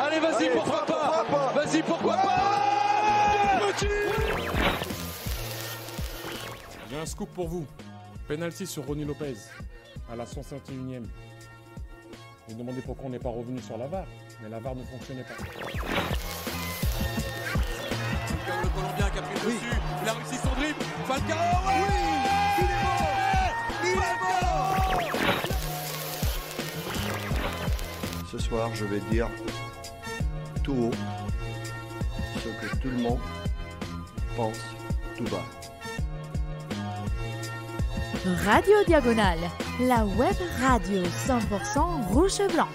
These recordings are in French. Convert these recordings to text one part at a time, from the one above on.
Allez, vas-y, pourquoi, pas, Vas-y, pourquoi pas J'ai un scoop pour vous. Penalty sur Ronnie Lopez à la 151e. Vous demandez pourquoi on n'est pas revenu sur la VAR, mais la VAR ne fonctionnait pas. Le Colombien qui a pris le dessus, il a son dribble, Falcao, Ce soir, je vais dire tout haut ce que tout le monde pense tout bas. Radio Diagonale, la web radio 100% rouge blanc.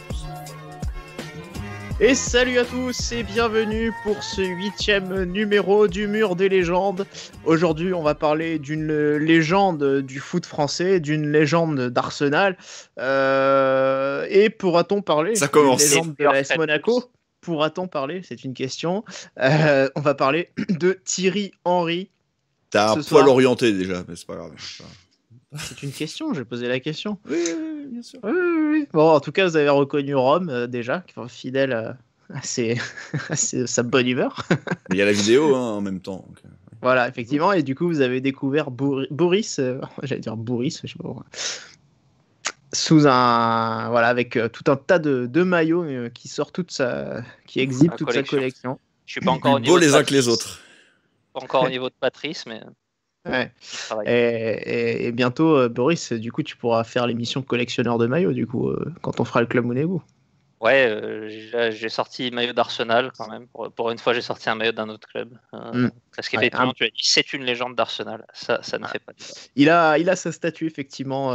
Et salut à tous et bienvenue pour ce huitième numéro du Mur des légendes. Aujourd'hui, on va parler d'une légende du foot français, d'une légende d'Arsenal. Euh, et pourra-t-on parler Ça commence. légende de l'AS Monaco Pourra-t-on parler C'est une question. Euh, on va parler de Thierry Henry. T'as un poil orienté déjà, mais C'est pas grave. C'est une question, j'ai posé la question. Oui, bien sûr. Oui, bon, en tout cas, vous avez reconnu Rome euh, déjà, qui fidèle euh, à, sa bonne humeur. il y a la vidéo hein, en même temps. Euh, voilà, effectivement, et du coup, vous avez découvert Boris, j'allais dire Boris, je sais pas pourquoi. Sous un. Voilà, avec tout un tas de, maillots qui sort toute sa. qui exhibe toute sa collection. Je suis pas encore au niveau. Beau les uns que les autres. encore au niveau de Patrice, mais. Ouais. Et, bientôt, euh, Boris, du coup, tu pourras faire l'émission collectionneur de maillots, du coup, euh, quand on fera le club Monego Ouais, euh, j'ai sorti maillot d'Arsenal quand même. Pour, une fois, j'ai sorti un maillot d'un autre club. Hmm. Parce qu'effectivement, tu as dit c'est une légende d'Arsenal. Ça, ça ne fait pas. il a, il a sa statue effectivement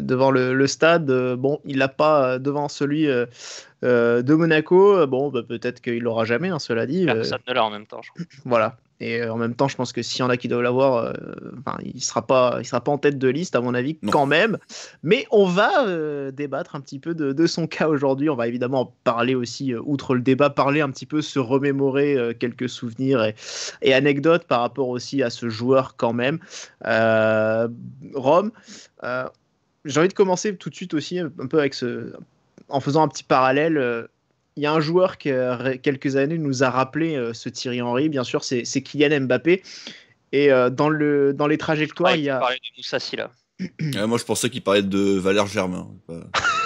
devant le, stade. Bon, il l'a pas devant celui de Monaco. Bon, bah, peut-être qu'il l'aura jamais. Hein, cela dit. Personne ne l'a en même temps. Je crois. voilà. Et euh, en même temps, je pense que s'il y en a qui doivent l'avoir, euh, il sera pas, il sera pas en tête de liste à mon avis quand même. Mais on va euh, débattre un petit peu de, son cas aujourd'hui. On va évidemment parler aussi outre le débat, parler un petit peu, se remémorer quelques souvenirs et, et, anecdotes par rapport aussi à ce joueur quand même. Rome, j'ai envie de commencer tout de suite aussi un peu avec ce, en faisant un petit parallèle il y a un joueur qui, euh, quelques années, nous a rappelé euh, ce Thierry Henry, bien sûr, c'est Kylian Mbappé. Et euh, dans, le, dans les trajectoires, il y a. de là. moi, je pensais qu'il parlait de Valère Germain.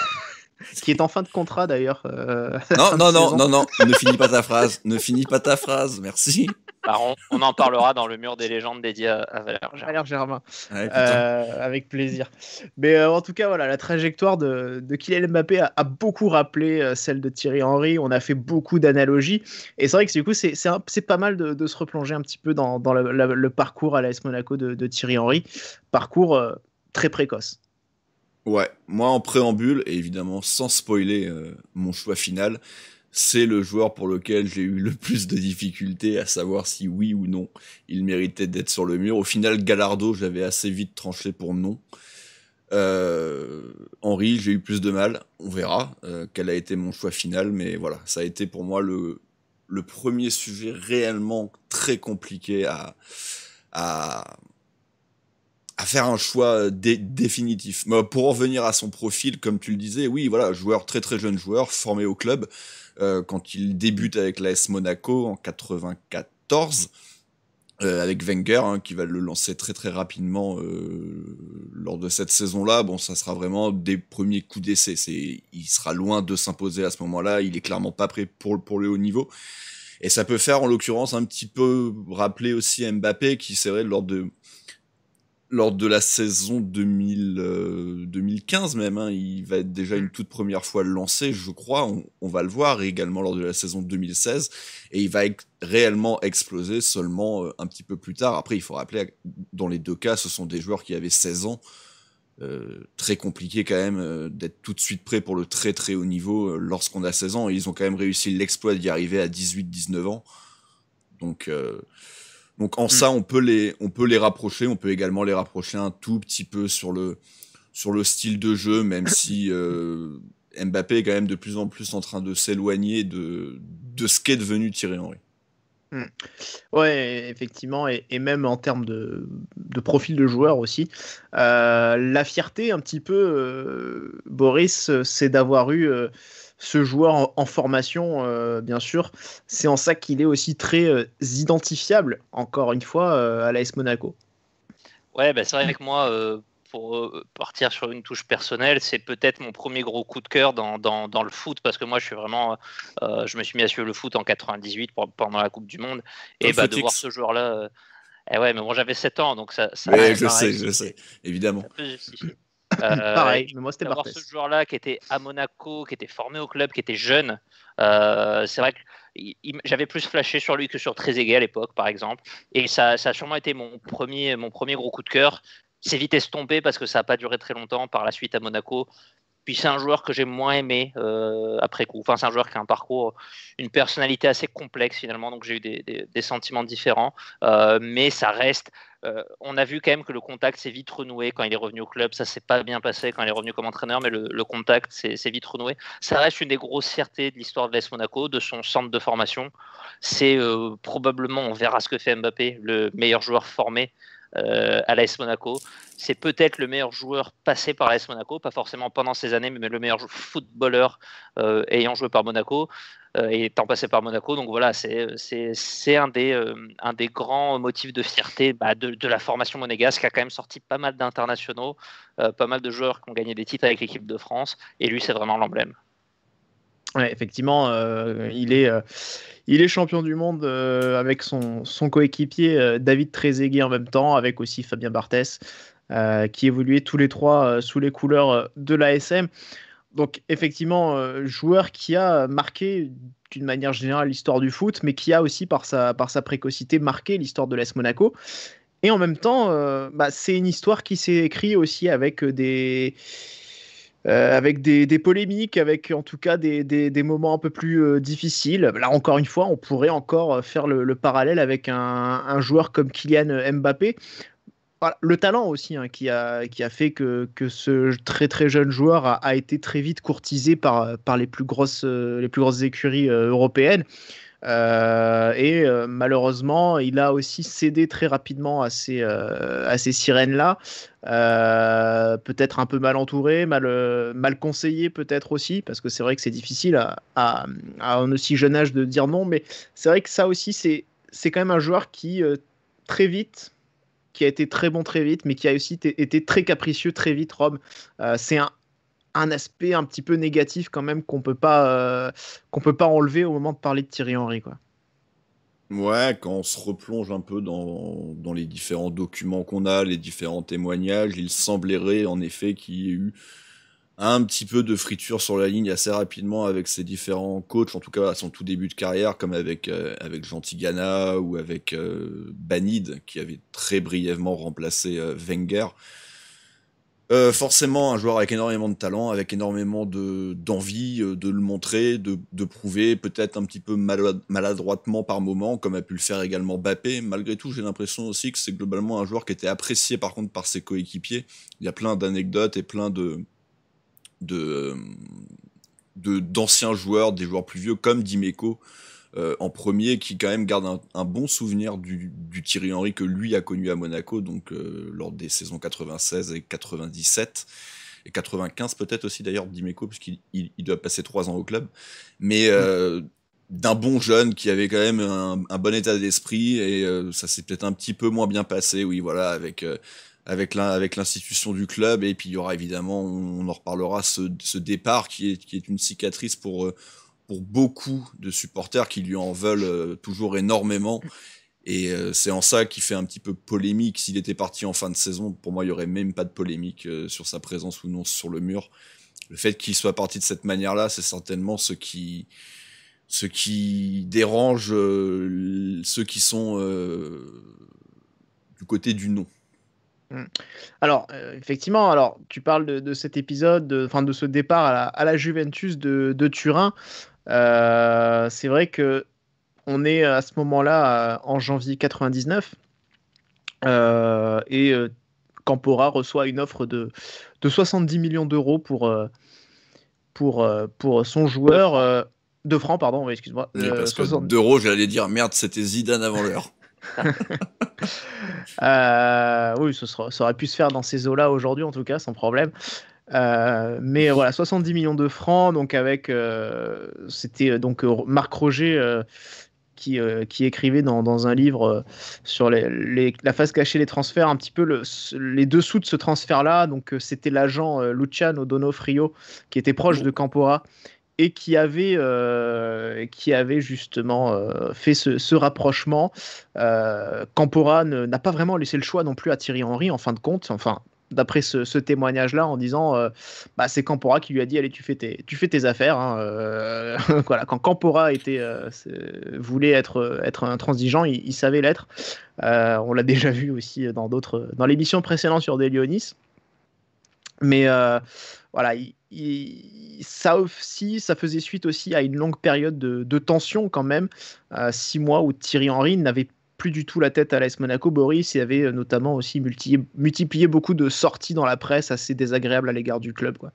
Ce qui est en fin de contrat d'ailleurs. Euh, non, non, non, non, non, ne finis pas ta phrase, ne finis pas ta phrase, merci. Bah, on, en parlera dans le mur des légendes dédié à, Valère Germain. Euh, avec plaisir. Mais euh, en tout cas, voilà, la trajectoire de, de Kylian Mbappé a, beaucoup rappelé celle de Thierry Henry. On a fait beaucoup d'analogies. Et c'est vrai que du coup, c'est pas mal de, se replonger un petit peu dans, le parcours à l'AS Monaco de, Thierry Henry. Parcours très précoce. Ouais, moi en préambule, et évidemment sans spoiler euh, mon choix final, c'est le joueur pour lequel j'ai eu le plus de difficultés à savoir si oui ou non il méritait d'être sur le mur. Au final, Galardo, j'avais assez vite tranché pour non. Euh, Henri, j'ai eu plus de mal. On verra euh, quel a été mon choix final, mais voilà, ça a été pour moi le, le premier sujet réellement très compliqué à, à, à faire un choix euh, définitif. Bah, pour revenir à son profil, comme tu le disais, oui, voilà, joueur très très jeune joueur, formé au club euh, quand il débute avec l'AS Monaco en 94. Euh, avec Wenger hein, qui va le lancer très très rapidement lors de cette saison-là. Bon, ça sera vraiment des premiers coups d'essai. C'est, il sera loin de s'imposer à ce moment-là. Il est clairement pas prêt pour pour le haut niveau. Et ça peut faire en l'occurrence un petit peu rappeler aussi Mbappé qui serait lors de lors de la saison 2015 euh, même, hein, il va être déjà une toute première fois lancé, je crois, on, va le voir, également lors de la saison 2016, et il va réellement exploser seulement euh, un petit peu plus tard. Après, il faut rappeler, dans les deux cas, ce sont des joueurs qui avaient 16 ans, euh, très compliqué quand même d'être tout de suite prêt pour le très très haut niveau lorsqu'on a 16 ans, ils ont quand même réussi l'exploit d'y arriver à 18-19 ans. Donc donc en mm. ça, on peut, les, on peut les rapprocher. On peut également les rapprocher un tout petit peu sur le, sur le style de jeu, même si euh, Mbappé est quand même de plus en plus en train de s'éloigner de, ce qu'est devenu Thierry Henry. Mm. Ouais, effectivement, et, même en termes de, profil de joueur aussi. Euh, la fierté, un petit peu, euh, Boris, c'est d'avoir eu ce joueur en, formation, euh, bien sûr. C'est en ça qu'il est aussi très euh, identifiable, encore une fois, euh, à l'AS Monaco. Ouais, bah, c'est vrai que moi, pour partir sur une touche personnelle, c'est peut-être mon premier gros coup de cœur dans, dans, le foot, parce que moi, je suis vraiment, je me suis mis à suivre le foot en 98 pendant la Coupe du Monde, et bah, de voir ce joueur-là. Et eh ouais, mais bon, j'avais 7 ans, donc ça. ça ouais, je sais, je sais, évidemment. Euh, Pareil, mais moi c'était ce joueur-là qui était à Monaco, qui était formé au club, qui était jeune. Euh, c'est vrai que j'avais plus flashé sur lui que sur Trezeguet à l'époque, par exemple. Et ça, ça, a sûrement été mon premier, mon premier gros coup de cœur. C'est vite estompé parce que ça n'a pas duré très longtemps par la suite à Monaco. Puis c'est un joueur que j'ai moins aimé euh, après coup. Enfin, c'est un joueur qui a un parcours, une personnalité assez complexe finalement, donc j'ai eu des, sentiments différents. Euh, mais ça reste. Euh, on a vu quand même que le contact s'est vite renoué quand il est revenu au club. Ça s'est pas bien passé quand il est revenu comme entraîneur, mais le, contact s'est vite renoué. Ça reste une des grosses fiertés de l'histoire de l'AS Monaco, de son centre de formation. C'est probablement, on verra ce que fait Mbappé, le meilleur joueur formé euh, à l'AS Monaco. C'est peut-être le meilleur joueur passé par l'AS Monaco, pas forcément pendant ces années, mais le meilleur footballeur euh, ayant joué par Monaco euh, et étant passé par Monaco. Donc voilà, c'est un, des un des grands motifs de fierté bah, de, de, la formation monégasque, qui a quand même sorti pas mal d'internationaux, pas mal de joueurs qui ont gagné des titres avec l'équipe de France, et lui c'est vraiment l'emblème effectivement, euh, il, est, euh, il est champion du monde euh, avec son, son coéquipier David Trezeguet en même temps, avec aussi Fabien Barthès, qui évoluait tous les trois sous les couleurs de l'ASM. Donc, effectivement, joueur qui a marqué d'une manière générale l'histoire du foot, mais qui a aussi, par sa, par sa précocité, marqué l'histoire de l'AS Monaco. Et en même temps, bah, c'est une histoire qui s'est écrite aussi avec des euh, avec des, polémiques, avec en tout cas des, moments un peu plus euh, difficiles. Là, encore une fois, on pourrait encore euh, faire le, parallèle avec un, joueur comme Kylian Mbappé. le talent aussi hein, qui, a, qui, a, fait que, ce très très jeune joueur a, été très vite courtisé par, par les, plus grosses, les, plus grosses, écuries européennes. Euh, et euh, malheureusement, il a aussi cédé très rapidement à ces, euh, sirènes-là. peut-être un peu mal entouré, mal, mal conseillé peut-être aussi, parce que c'est vrai que c'est difficile à, un aussi jeune âge de dire non, mais c'est vrai que ça aussi, c'est, c'est quand même un joueur qui, très vite, qui a été très bon très vite, mais qui a aussi été très capricieux très vite, Rome. c'est un un aspect un petit peu négatif quand même qu'on peut pas euh, qu'on peut pas enlever au moment de parler de Thierry Henry quoi. Ouais, quand on se replonge un peu dans, les différents documents qu'on a, les différents témoignages, il semblerait en effet qu'il y ait eu un petit peu de friture sur la ligne assez rapidement avec ses différents coachs, en tout cas à son tout début de carrière, comme avec, euh, avec Jean Tigana ou avec euh, Banide Banid, qui avait très brièvement remplacé Wenger. Euh, forcément, un joueur avec énormément de talent, avec énormément de d'envie euh, de le montrer, de, prouver, peut-être un petit peu maladroitement par moment, comme a pu le faire également Bappé. Malgré tout, j'ai l'impression aussi que c'est globalement un joueur qui était apprécié par contre par ses coéquipiers. Il y a plein d'anecdotes et plein de de euh, d'anciens joueurs, des joueurs plus vieux comme Dimeco, euh, en premier, qui quand même garde un, bon souvenir du, Thierry Henry que lui a connu à Monaco, donc euh, lors des saisons 96 et 97 et 95 peut-être aussi d'ailleurs Dimeco, puisqu'il doit passer trois ans au club, mais euh, d'un bon jeune qui avait quand même un, bon état d'esprit et ça s'est peut-être un petit peu moins bien passé, oui voilà avec avec l'institution du club et puis il y aura évidemment on en reparlera ce, départ qui est, qui est une cicatrice pour pour beaucoup de supporters qui lui en veulent euh, toujours énormément. Et euh, c'est en ça qui fait un petit peu polémique. S'il était parti en fin de saison, pour moi, il n'y aurait même pas de polémique euh, sur sa présence ou non sur le mur. Le fait qu'il soit parti de cette manière-là, c'est certainement ce qui, ce qui dérange ceux qui sont du côté du non. Hmm. Alors, effectivement, alors tu parles de, cet épisode, enfin de, ce départ à la, Juventus de, de Turin. Euh, c'est vrai que on est à ce moment-là euh, en janvier 99 euh, et Campora reçoit une offre de, de 70 millions d'euros pour, pour, pour son joueur. de francs, pardon, excuse-moi. parce d'euros, j'allais dire merde, c'était Zidane avant l'heure. oui, sera, ça aurait pu se faire dans ces eaux-là aujourd'hui, en tout cas, sans problème. Euh, mais voilà, 70 millions de francs, donc avec, euh, c'était euh, donc Marc Roger qui, qui, écrivait dans, dans un livre sur la face cachée des transferts, un petit peu les dessous de ce transfert-là. Donc c'était l'agent Luciano Donofrio qui était proche de Campora et qui avait, qui avait justement fait ce, ce rapprochement. Campora n'a pas vraiment laissé le choix non plus à Thierry Henry en fin de compte. Enfin, d'après ce, témoignage-là, en disant euh, bah, c'est Campora qui lui a dit allez, tu fais tes, tu fais tes affaires. Hein, euh, voilà, quand Campora était, euh, voulait être, être intransigeant, il, savait l'être. on l'a déjà vu aussi dans d'autres, dans l'émission précédente sur Des Mais voilà, il, ça aussi, ça faisait suite aussi à une longue période de, de tension quand même, six mois où Thierry Henry n'avait plus du tout la tête à l'AS Monaco, Boris, y avait euh, notamment aussi multiplié, beaucoup de sorties dans la presse assez désagréables à l'égard du club. Quoi.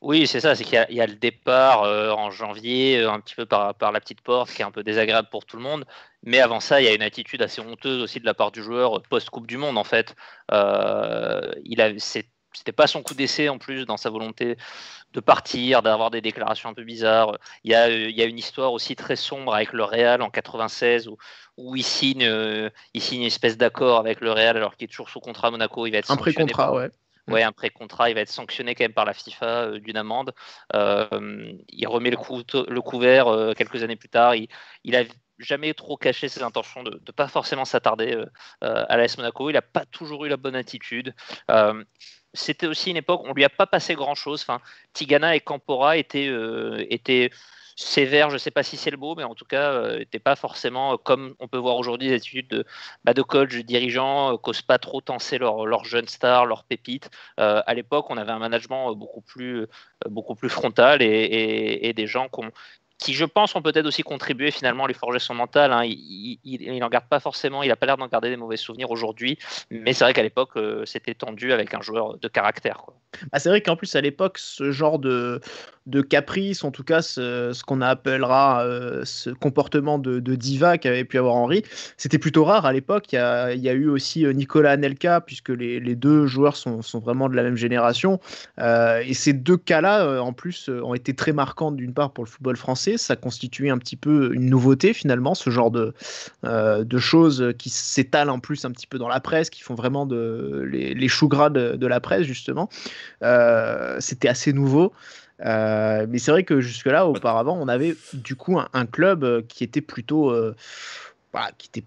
Oui, c'est ça, c'est qu'il y, a le départ euh, en janvier, euh, un petit peu par, par, la petite porte, qui est un peu désagréable pour tout le monde. Mais avant ça, il y a une attitude assez honteuse aussi de la part du joueur post-Coupe du Monde, en fait. il a, c'est c'était pas son coup d'essai en plus dans sa volonté de partir, d'avoir des déclarations un peu bizarres. Il y, a, euh, il y a, une histoire aussi très sombre avec le Real en 96 où, où euh, il, signe, une espèce d'accord avec le Real alors qu'il est toujours sous contrat à Monaco. Il va être un pré-contrat, oui. ouais. un pré-contrat, il va être sanctionné quand même par la FIFA euh, d'une amende. il remet le, couvert quelques années plus tard. Il, il a jamais trop caché ses intentions de ne pas forcément s'attarder à l'AS Monaco. Il n'a pas toujours eu la bonne attitude c'était aussi une époque, où on ne lui a pas passé grand chose. Enfin, Tigana et Campora euh, étaient, sévères, je sais pas si c'est le beau mais en tout cas, n'étaient euh, pas forcément, comme on peut voir aujourd'hui, les études de, bah, de coach, de dirigeants, euh, causent pas trop tenser leurs jeunes stars, leurs pépites. à l'époque, on avait un management beaucoup plus, frontal et, des gens ont qui, je pense, ont peut-être aussi contribué finalement à lui forger son mental. Hein. Il n'en garde pas forcément, il n'a pas l'air d'en garder des mauvais souvenirs aujourd'hui, mais c'est vrai qu'à l'époque, euh, c'était tendu avec un joueur de caractère. Bah, c'est vrai qu'en plus, à l'époque, ce genre de, caprice, en tout cas ce, qu'on appellera euh, ce comportement de, diva qu'avait pu avoir Henri, c'était plutôt rare à l'époque. Il, y, a eu aussi euh, Nicolas Anelka, puisque les, deux joueurs sont, vraiment de la même génération. et ces deux cas-là, en plus, ont été très marquants d'une part pour le football français ça constituait un petit peu une nouveauté finalement, ce genre de, euh, de choses qui s'étalent en plus un petit peu dans la presse, qui font vraiment de, les, choux gras de, la presse justement. Euh, c'était assez nouveau. Euh, mais c'est vrai que jusque-là, auparavant, on avait du coup un, un club qui était plutôt, qui était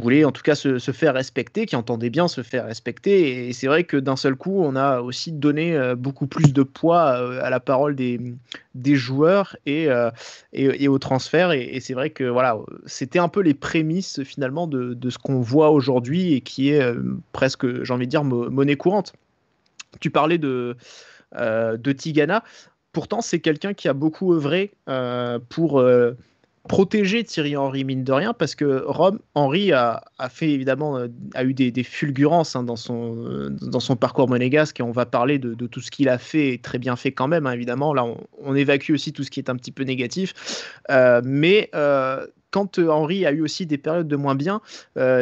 voulait en tout cas se, se, faire respecter, qui entendait bien se faire respecter. Et c'est vrai que d'un seul coup, on a aussi donné euh, beaucoup plus de poids euh, à, la parole des, des joueurs et, euh, et, et, au transfert. Et, c'est vrai que voilà, c'était un peu les prémices finalement de, de ce qu'on voit aujourd'hui et qui est presque, j'ai envie de dire, monnaie courante. Tu parlais de, de Tigana. Pourtant, c'est quelqu'un qui a beaucoup œuvré pour protéger Thierry Henry, mine de rien, parce que Rome, Henry a, a fait évidemment, euh, a eu des, fulgurances hein, dans, son, dans son parcours monégasque, et on va parler de, tout ce qu'il a fait, et très bien fait quand même, hein, évidemment. Là, on, évacue aussi tout ce qui est un petit peu négatif, euh, mais. Euh, quand Henry a eu aussi des périodes de moins bien,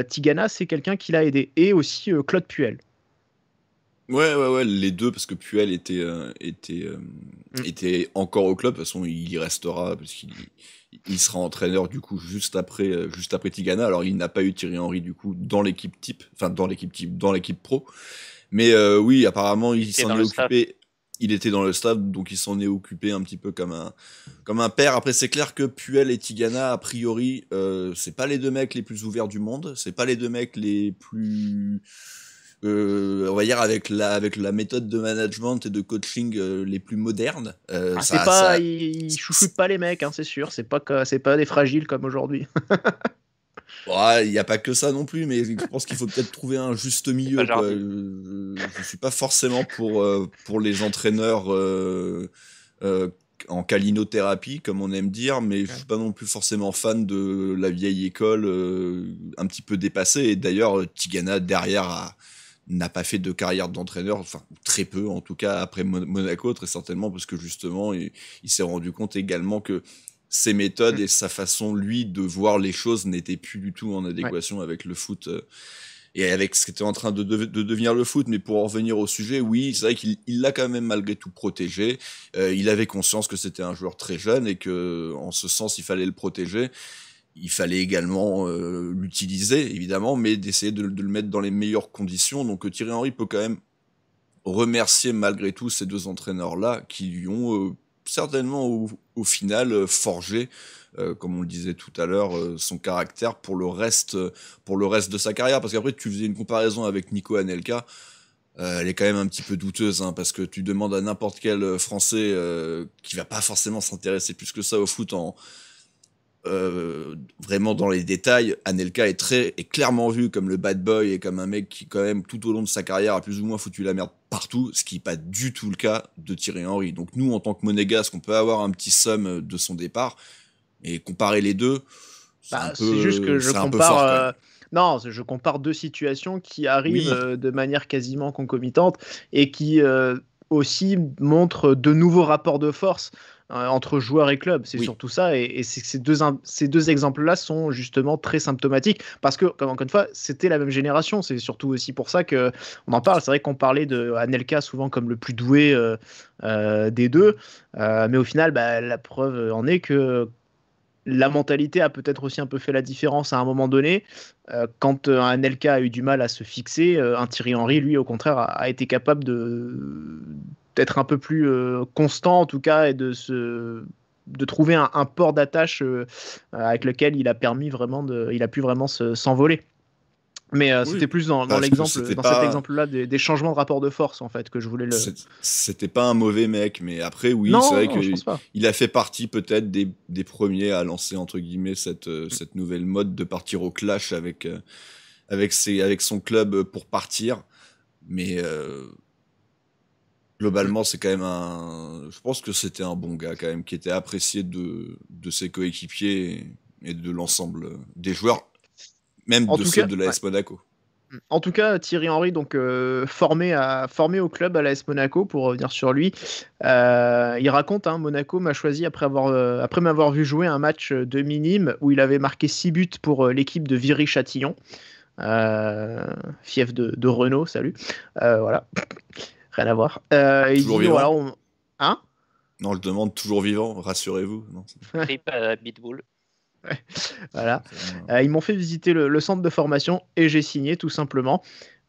Tigana, c'est quelqu'un qui l'a aidé. Et aussi Claude Puel. Ouais, ouais, ouais, les deux, parce que Puel était, était, mm. était encore au club. De toute façon, il y restera, parce qu'il il sera entraîneur du coup juste après euh, juste après Tigana. Alors il n'a pas eu Thierry Henry du coup dans l'équipe type, enfin dans l'équipe type, dans l'équipe pro. Mais euh, oui, apparemment il, s'en est occupé. Il était dans le staff, donc il s'en est occupé un petit peu comme un comme un père. Après c'est clair que Puel et Tigana a priori euh, c'est pas les deux mecs les plus ouverts du monde, c'est pas les deux mecs les plus euh, on va dire avec la avec la méthode de management et de coaching euh, les plus modernes. Euh, ah, c'est pas, ils, pas les mecs, hein, c'est sûr. C'est pas c'est pas des fragiles comme aujourd'hui. Il n'y a pas que ça non plus, mais je pense qu'il faut peut-être trouver un juste milieu. Je ne suis pas forcément pour, pour les entraîneurs en calinothérapie, comme on aime dire, mais je suis pas non plus forcément fan de la vieille école un petit peu dépassée. Et d'ailleurs, Tigana derrière a, n'a pas fait de carrière d'entraîneur, enfin très peu en tout cas après Monaco, très certainement parce que justement il, s'est rendu compte également que ses méthodes mm. et sa façon lui de voir les choses n'étaient plus du tout en adéquation avec le foot euh, et avec ce qui était en train de, devenir le foot. Mais pour en revenir au sujet, oui, c'est vrai qu'il l'a quand même malgré tout protégé. Euh, il avait conscience que c'était un joueur très jeune et que, en ce sens, il fallait le protéger il fallait également euh, l'utiliser, évidemment, mais d'essayer de, le mettre dans les meilleures conditions. Donc euh, Thierry Henry peut quand même remercier malgré tout ces deux entraîneurs-là qui lui ont euh, certainement au, final forgé, comme on le disait tout à l'heure, son caractère pour le, reste, pour le reste de sa carrière. Parce qu'après, tu faisais une comparaison avec Nico Anelka. elle est quand même un petit peu douteuse hein, parce que tu demandes à n'importe quel Français qui qui va pas forcément s'intéresser plus que ça au foot en, euh, vraiment dans les détails, Anelka est très est clairement vu comme le bad boy et comme un mec qui quand même tout au long de sa carrière a plus ou moins foutu la merde partout, ce qui n'est pas du tout le cas de Thierry Henry. Donc nous en tant que monégasque, on peut avoir un petit somme de son départ, et comparer les deux, c'est bah, juste que je compare. Euh, non, je compare deux situations qui arrivent euh, de manière quasiment concomitante et qui aussi montrent de nouveaux rapports de force. Euh, entre joueurs et club, C'est surtout ça. Et, ces deux, ces deux exemples-là sont justement très symptomatiques parce que, comme encore une fois, c'était la même génération. C'est surtout aussi pour ça que on en parle. C'est vrai qu'on parlait de Anelka souvent comme le plus doué euh, euh, des deux, mais au final, bah, la preuve en est que la mentalité a peut-être aussi un peu fait la différence à un moment donné. quand un Anelka a eu du mal à se fixer, un Thierry Henry, lui, au contraire, a été capable de, d'être être un peu plus euh, constant en tout cas et de se de trouver un, port d'attache euh, avec lequel il a permis vraiment de, il a pu vraiment s'envoler. mais euh, c'était plus dans, l'exemple, cet exemple-là des, changements de rapport de force en fait que je voulais le. C'était pas un mauvais mec, mais après oui, c'est vrai qu'il il a fait partie peut-être des, des, premiers à lancer entre guillemets cette mm. cette nouvelle mode de partir au clash avec avec ses, avec son club pour partir, mais globalement, c'est quand même un. Je pense que c'était un bon gars quand même, qui était apprécié de, ses coéquipiers et de l'ensemble des joueurs, même de ceux de l'AS Monaco. En tout cas, Thierry Henry, donc euh, formé, à, formé au club à l'AS Monaco, pour revenir sur lui, euh, il raconte hein, Monaco m'a choisi après, avoir, euh, après m'avoir vu jouer un match de minime où il avait marqué 6 buts pour l'équipe de Viry-Châtillon, fief de, de Renault, salut. voilà. Rien à voir. Euh, il Hein non, je le demande toujours vivant, rassurez-vous. Trip à Bitbull. Voilà. Euh, euh, ils m'ont fait visiter le, centre de formation et j'ai signé tout simplement.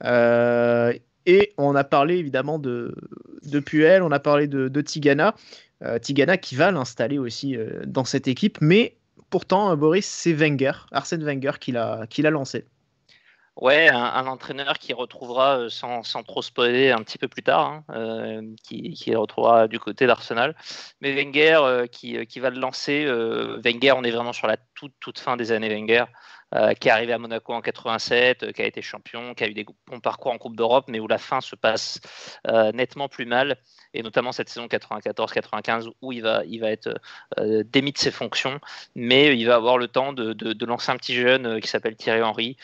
Euh, et on a parlé évidemment de, de Puel, on a parlé de, Tigana. Tigana qui va l'installer aussi dans cette équipe, mais pourtant Boris, c'est Wenger, Arsène Wenger qui l'a lancé. Ouais, un, entraîneur qui retrouvera, euh, sans, sans, trop spoiler, un petit peu plus tard, hein, euh, qui, qui, retrouvera du côté d'Arsenal. Mais Wenger euh, qui, va le lancer. Wenger, on est vraiment sur la toute, toute fin des années Wenger. Euh, qui est arrivé à Monaco en 87, euh, qui a été champion, qui a eu des bons parcours en Coupe d'Europe, mais où la fin se passe euh, nettement plus mal, et notamment cette saison 94-95 où il va, il va être démis de ses fonctions, mais il va avoir le temps de, lancer un petit jeune qui s'appelle Thierry Henry.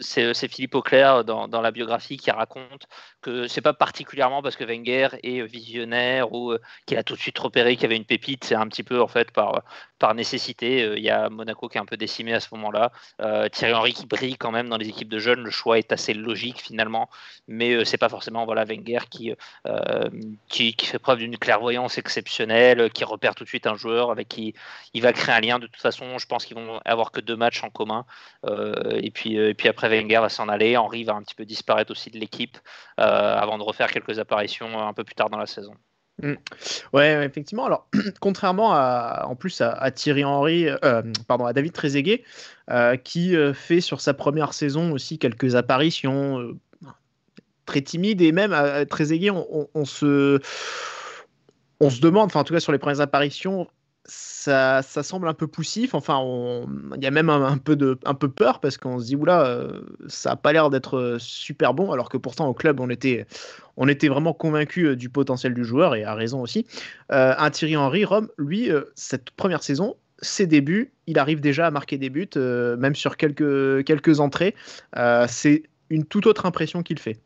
c'est, Philippe Auclair dans, dans, la biographie qui raconte que c'est pas particulièrement parce que Wenger est visionnaire ou qu'il a tout de suite repéré qu'il y avait une pépite, c'est un petit peu en fait par, par nécessité. Il y a Monaco qui est un peu décimé à ce moment-là. Euh, Thierry Henry qui brille quand même dans les équipes de jeunes. Le choix est assez logique finalement, mais euh, c'est pas forcément voilà Wenger euh, qui, qui, fait preuve d'une clairvoyance exceptionnelle, qui repère tout de suite un joueur avec qui il va créer un lien. De toute façon, je pense qu'ils vont avoir que deux matchs en commun. et puis et puis après Wenger va s'en aller. Henry va un petit peu disparaître aussi de l'équipe avant de refaire quelques apparitions un peu plus tard dans la saison. Mm. Ouais, effectivement. Alors, contrairement à, en plus à, Thierry Henry, euh, euh, pardon, à David Trezeguet, euh, qui fait sur sa première saison aussi quelques apparitions très timides et même à, Trezeguet, on, se on se demande, enfin en tout cas sur les premières apparitions, ça, ça, semble un peu poussif. Enfin, il y a même un, peu de, un peu peur parce qu'on se dit, oula, euh, ça n'a pas l'air d'être euh, super bon, alors que pourtant au club, on était, on était vraiment convaincu euh, du potentiel du joueur et à raison aussi. un Thierry Henry, Rome, lui, cette première saison, ses débuts, il arrive déjà à marquer des buts, même sur quelques, quelques entrées. C'est une toute autre impression qu'il fait.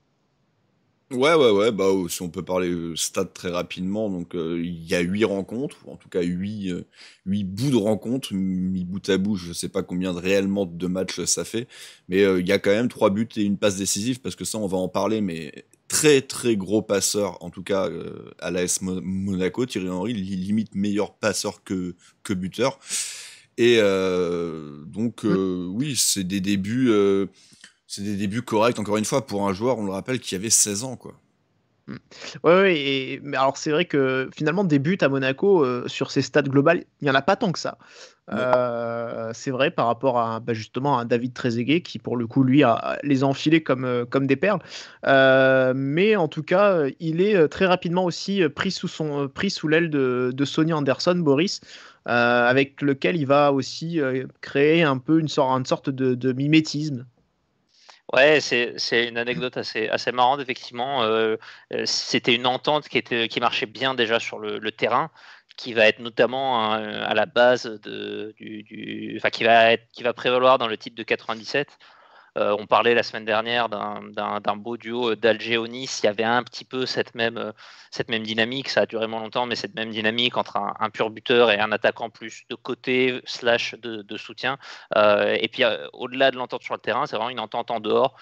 Ouais, ouais, ouais. Bah, euh, si on peut parler euh, stade très rapidement, donc euh, il y a huit rencontres, ou en tout cas huit, bouts de rencontres, mis bout à bout. Je sais pas combien de, réellement de matchs ça fait, mais il y a quand même trois buts et une passe décisive parce que ça, on va en parler. Mais très, très gros passeur, en tout cas à l'AS Monaco, Thierry Henry limite meilleur passeur que que buteur. Et donc mmh. oui, c'est des débuts c'est des débuts corrects, encore une fois, pour un joueur, on le rappelle, qui avait 16 ans, quoi. Hmm. Oui, ouais, et, mais alors c'est vrai que finalement des buts à Monaco euh, sur ces stades globales, il n'y en a pas tant que ça. Euh, c'est vrai par rapport à bah, justement à David Trezeguet qui pour le coup lui a les a enfilés comme, euh, comme des perles. mais en tout cas, il est très rapidement aussi pris sous, son, pris sous l'aile de, de Sonny Anderson, Boris. avec lequel il va aussi créer un peu une sorte, une sorte de mimétisme Ouais, c'est une anecdote assez, marrante, effectivement. Euh, euh, c'était une entente qui, marchait bien déjà sur le, terrain, qui va être notamment hein, à, la base du, Enfin, qui va, qui va prévaloir dans le type de 97. Euh, on parlait la semaine dernière d'un beau duo euh, d'Algéonis. Il y avait un petit peu cette même, euh, cette même dynamique. Ça a duré moins longtemps, mais cette même dynamique entre un, pur buteur et un attaquant plus de côté, slash de, soutien. et puis, au-delà de l'entente sur le terrain, c'est vraiment une entente en dehors.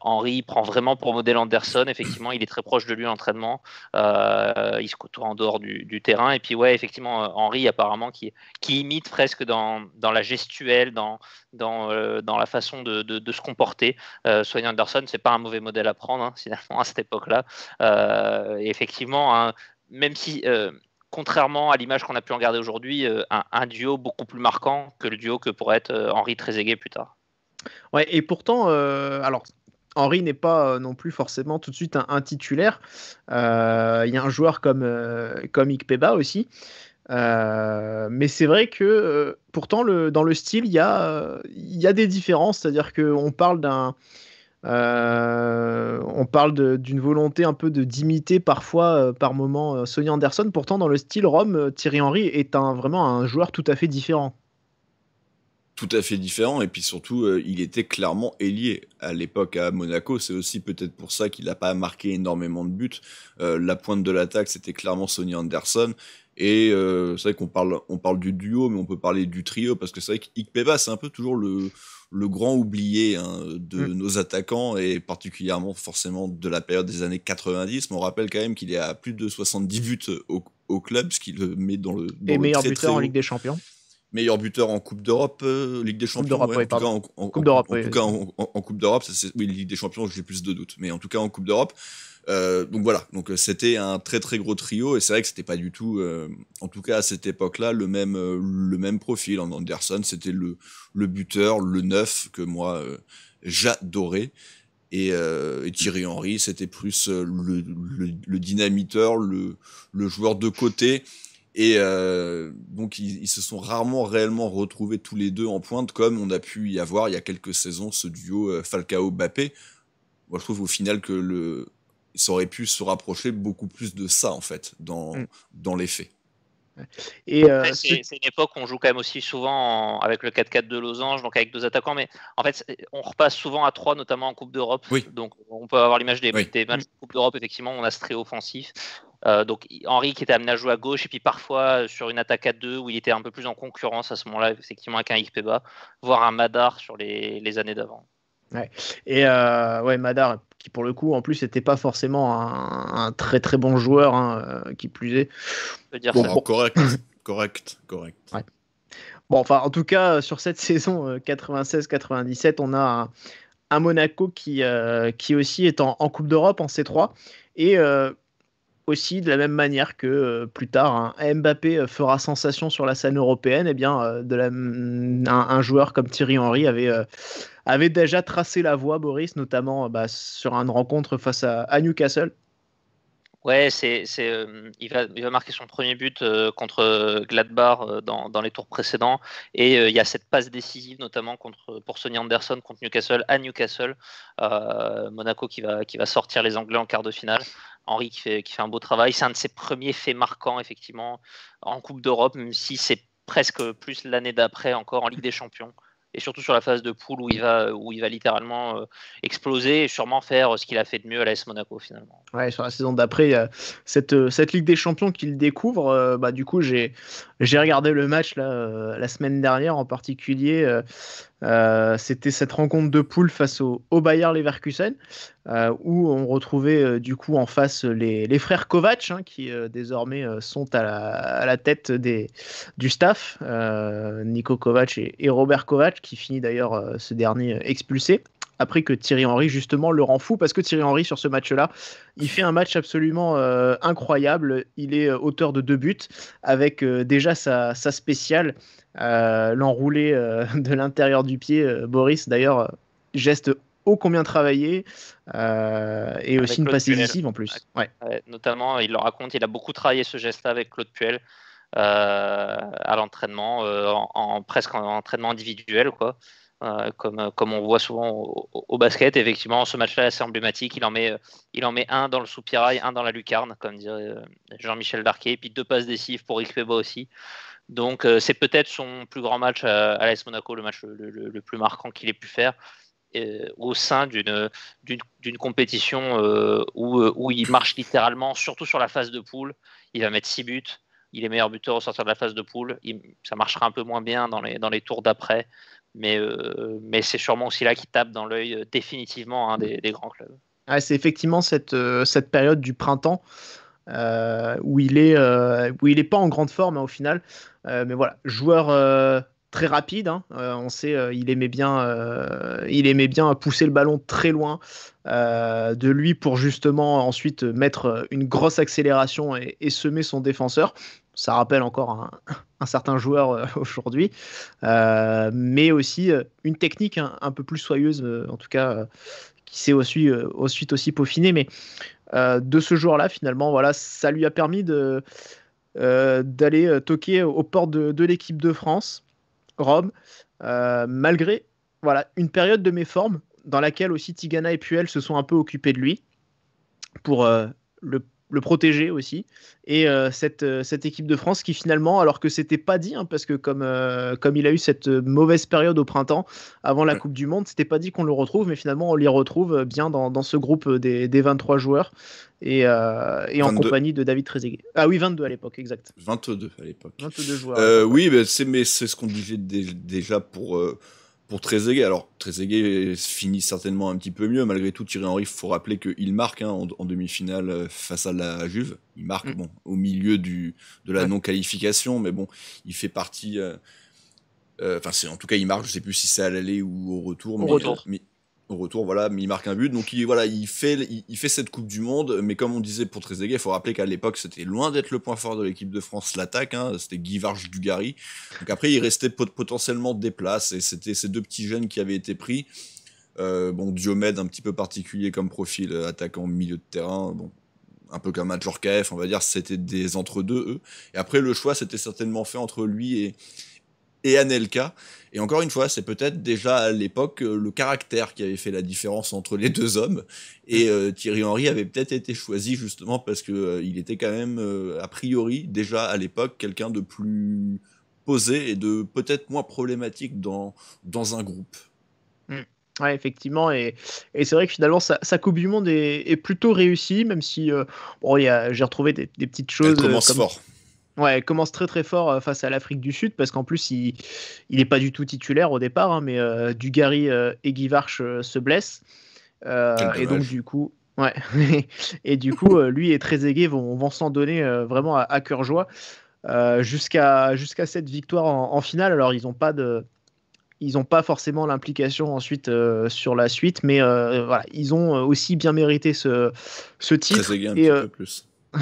Henry prend vraiment pour modèle Anderson. Effectivement, il est très proche de lui en entraînement. il se côtoie en dehors du, terrain. Et puis, ouais, effectivement, Henry, apparemment, qui, qui imite presque dans, la gestuelle, dans, dans, la façon de, de, de porté, Euh, ce Anderson, c'est pas un mauvais modèle à prendre hein, finalement à cette époque-là. Euh, effectivement, hein, même si euh, contrairement à l'image qu'on a pu en garder aujourd'hui, euh, un, duo beaucoup plus marquant que le duo que pourrait être Henri Trezeguet plus tard. Ouais, et pourtant, alors Henri n'est pas non plus forcément tout de suite un, titulaire. Il y a un joueur comme, euh, comme aussi, euh, mais c'est vrai que euh, pourtant le, dans le style euh, il y, a des différences, c'est-à-dire qu'on parle d'un on parle d'une volonté un peu de d'imiter parfois par moment Sonny Anderson. Pourtant dans le style Rome, Thierry Henry est un, vraiment un joueur tout à fait différent. Tout à fait différent et puis surtout il était clairement ailier à l'époque à Monaco. C'est aussi peut-être pour ça qu'il n'a pas marqué énormément de buts. la pointe de l'attaque c'était clairement Sonny Anderson et euh, c'est vrai qu'on parle, on parle du duo, mais on peut parler du trio, parce que c'est vrai qu'Ikpeva, c'est un peu toujours le, le grand oublié hein, de mm. nos attaquants, et particulièrement forcément de la période des années 90. Mais on rappelle quand même qu'il est à plus de 70 buts au, club, ce qui le met dans le. Dans et meilleur buteur en Ligue des Champions meilleur buteur en Coupe d'Europe, euh, Ligue des Champions. Coupe en, tout cas, en, Coupe d'Europe, en, Coupe d'Europe, oui, Ligue des Champions, j'ai plus de doutes. Mais en tout cas, en Coupe d'Europe, euh, donc voilà, donc euh, c'était un très très gros trio et c'est vrai que c'était pas du tout, euh, en tout cas à cette époque-là, le même le même profil. Anderson, c'était le buteur, le neuf que moi j'adorais. Et, et, Thierry Henry, c'était plus le, le, dynamiteur, le, joueur de côté. Et donc, ils, se sont rarement réellement retrouvés tous les deux en pointe, comme on a pu y avoir il y a quelques saisons ce duo Falcao-Bappé. Moi, je trouve au final que le, ça aurait pu se rapprocher beaucoup plus de ça, en fait, dans, mm. dans les faits. Et euh, c'est une époque où on joue quand même aussi souvent avec le 4-4 de Losange, donc avec deux attaquants, mais en fait, on repasse souvent à 3, notamment en Coupe d'Europe. Donc, on peut avoir l'image des, des, matchs de Coupe d'Europe, effectivement, on a ce trait offensif. Euh, donc, Henri qui était amené à jouer à gauche, et puis parfois euh, sur une attaque à 2 où il était un peu plus en concurrence à ce moment-là, effectivement, avec un XP bas, voire un Madar sur les, les années d'avant. Et euh, ouais, Madar, qui pour le coup, en plus, n'était pas forcément un, très très bon joueur, hein, euh, qui plus est. Correct, correct, correct. Bon, enfin, en tout cas, sur cette saison 96-97, euh, on a un, Monaco qui, qui aussi est en, Coupe d'Europe, en C3, et euh, aussi de la même manière que euh, plus tard hein, Mbappé euh, fera sensation sur la scène européenne, et eh bien euh, de un, joueur comme Thierry Henry avait, déjà tracé la voie, Boris, notamment bah, sur une rencontre face à Newcastle Ouais, c'est, euh, il, va, marquer son premier but euh, contre euh, Gladbach dans, les tours précédents. Et il y a cette passe décisive, notamment contre, pour Sonny Anderson contre Newcastle, à Newcastle. Monaco qui va, qui va sortir les Anglais en quart de finale. Henri qui fait, qui fait un beau travail. C'est un de ses premiers faits marquants, effectivement, en Coupe d'Europe, même si c'est presque plus l'année d'après encore en Ligue des Champions et surtout sur la phase de poule où il va, où il va littéralement euh, exploser et sûrement faire euh, ce qu'il a fait de mieux à l'AS Monaco finalement. sur la saison d'après, cette, euh, cette Ligue des Champions qu'il découvre. bah, du coup, j'ai regardé le match là, la semaine dernière en particulier. Euh, c'était cette rencontre de poule face au, Bayer Bayern Leverkusen, euh, où on retrouvait euh, du coup en face les, frères Kovac, hein, qui désormais sont à la, tête du staff, Nico Kovac et, Robert Kovac, qui finit d'ailleurs ce dernier expulsé après que Thierry Henry justement le rend fou parce que Thierry Henry sur ce match-là, il fait un match absolument euh, incroyable. Il est euh, auteur de deux buts avec euh, déjà sa, sa spéciale, l'enroulé de l'intérieur du pied. Boris d'ailleurs, geste ô combien travaillé et aussi une passe décisive en plus. Ouais. Notamment, il le raconte, il a beaucoup travaillé ce geste avec Claude Puel à l'entraînement, en, presque en entraînement individuel. Quoi. Euh, comme, euh, comme on voit souvent au, basket. Effectivement, ce match-là, c'est emblématique. Il en, met, euh, il en met un dans le soupirail, un dans la lucarne, comme dirait Jean-Michel Darquet, et puis deux passes décisives pour Ikpeba aussi. Donc, c'est peut-être son plus grand match à, l'AS Monaco, le match le, plus marquant qu'il ait pu faire au sein d'une compétition où, où, il marche littéralement, surtout sur la phase de poule. Il va mettre six buts. Il est meilleur buteur au sortir de la phase de poule. ça marchera un peu moins bien dans les, dans les tours d'après, euh, mais, c'est sûrement aussi là qui tape dans l'œil euh, définitivement des, grands clubs. Ah, c'est effectivement euh, cette, période du printemps. où il est il est pas en grande forme hein, au final mais voilà joueur très rapide hein. on sait il aimait bien il aimait bien pousser le ballon très loin de lui pour justement ensuite mettre une grosse accélération et semer son défenseur ça rappelle encore un, certain joueur euh, aujourd'hui, euh, mais aussi euh, une technique un, peu plus soyeuse, en tout cas, qui s'est aussi, ensuite aussi peaufinée. Mais de ce joueur-là, finalement, voilà, ça lui a permis d'aller toquer aux portes de, l'équipe de France, Rome, malgré voilà, une période de méforme dans laquelle aussi Tigana et Puel se sont un peu occupés de lui pour le le protéger aussi. Et euh, cette, euh, cette équipe de France qui finalement, alors que c'était pas dit, hein, parce que comme, euh, comme il a eu cette mauvaise période au printemps avant la Coupe du Monde, c'était pas dit qu'on le retrouve, mais finalement on l'y retrouve bien dans, ce groupe des, des 23 joueurs et, et en compagnie de David Trezeguet. Ah oui, 22 à l'époque, exact. 22 à l'époque. 22 joueurs. oui, ben, mais c'est ce qu'on disait déjà pour pour Trezeguet. Alors, Trezeguet finit certainement un petit peu mieux. Malgré tout, Thierry Henry, il faut rappeler qu'il marque hein, en, demi-finale euh, face à la Juve. Il marque mm. bon, au milieu de la non-qualification, mais bon, il fait partie. Euh, euh, enfin, c'est en tout cas, il marque. Je ne sais plus si c'est à l'aller ou au retour. mais au retour, voilà, il marque un but. Donc il, voilà, il fait, il, fait cette Coupe du Monde. Mais comme on disait pour Trezeguet, il faut rappeler qu'à l'époque, c'était loin d'être le point fort de l'équipe de France, l'attaque. Hein. c'était Guy Varge Dugarry. Donc après, il restait potentiellement des places. Et c'était ces deux petits jeunes qui avaient été pris. Euh, bon, Diomède, un petit peu particulier comme profil, euh, attaquant milieu de terrain. Bon, un peu comme Major KF, on va dire, c'était des entre-deux, eux. Et après, le choix c'était certainement fait entre lui et, et Anelka. Et encore une fois, c'est peut-être déjà à l'époque euh, le caractère qui avait fait la différence entre les deux hommes. Et euh, Thierry Henry avait peut-être été choisi justement parce qu'il euh, était quand même a priori déjà à l'époque quelqu'un de plus posé et de peut-être moins problématique dans dans un groupe. Mm. Ouais, effectivement, et, c'est vrai que finalement, sa, sa Coupe du Monde est, plutôt réussie, même si bon, j'ai retrouvé des, petites choses. fort. Ouais, commence très très fort euh, face à l'Afrique du Sud parce qu'en plus il n'est pas du tout titulaire au départ, hein, mais dugary euh, Dugarry euh, et Guivarch se blessent. Ah, et donc du coup, ouais, et du coup lui et Trezeguet vont, vont s'en donner vraiment à, cœur joie jusqu'à jusqu'à cette victoire en, finale. Alors ils n'ont pas de ils pas forcément l'implication ensuite sur la suite, mais voilà, ils ont aussi bien mérité ce, ce titre. Trezeguet un et, petit peu plus.